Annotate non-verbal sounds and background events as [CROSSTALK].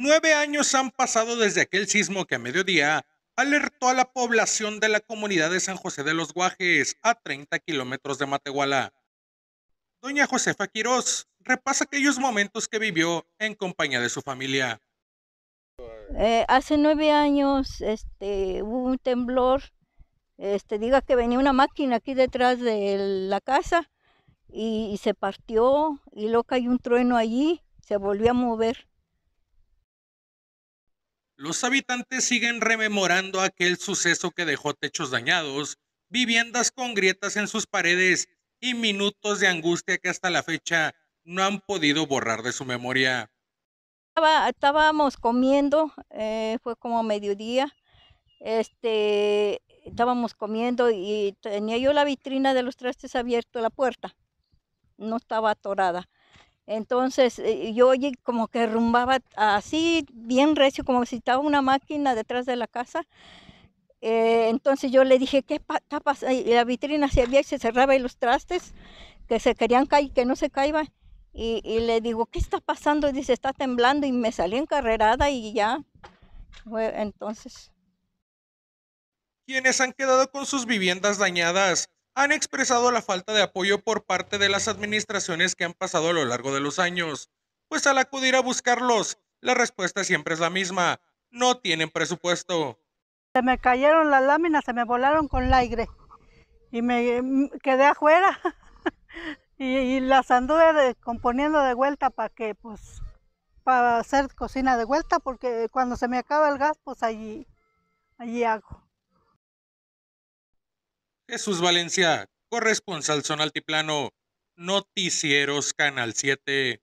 Nueve años han pasado desde aquel sismo que a mediodía alertó a la población de la comunidad de San José de los Guajes, a 30 kilómetros de Matehuala. Doña Josefa Quiroz repasa aquellos momentos que vivió en compañía de su familia. Eh, hace nueve años este, hubo un temblor. Este, diga que venía una máquina aquí detrás de la casa y, se partió y luego cayó un trueno allí, se volvió a mover. Los habitantes siguen rememorando aquel suceso que dejó techos dañados, viviendas con grietas en sus paredes y minutos de angustia que hasta la fecha no han podido borrar de su memoria. estábamos comiendo, eh, fue como mediodía, este, estábamos comiendo y tenía yo la vitrina de los trastes abierta, la puerta, no estaba atorada. Entonces eh, yo como que rumbaba así, bien recio, como si estaba una máquina detrás de la casa. Eh, entonces yo le dije, ¿qué está pasando? Y la vitrina se abría y se cerraba y los trastes que se querían caer, que no se caían. Y, le digo, ¿qué está pasando? Y dice, está temblando y me salí encarrerada y ya. entonces. Quienes han quedado con sus viviendas dañadas han expresado la falta de apoyo por parte de las administraciones que han pasado a lo largo de los años, pues al acudir a buscarlos, la respuesta siempre es la misma, no tienen presupuesto. Se me cayeron las láminas, se me volaron con el aire y me mm, quedé afuera [LAUGHS] y, las anduve componiendo de vuelta para que pues para hacer cocina de vuelta porque cuando se me acaba el gas pues allí allí hago. Jesús Valencia, corresponsal son Altiplano, Noticieros Canal 7.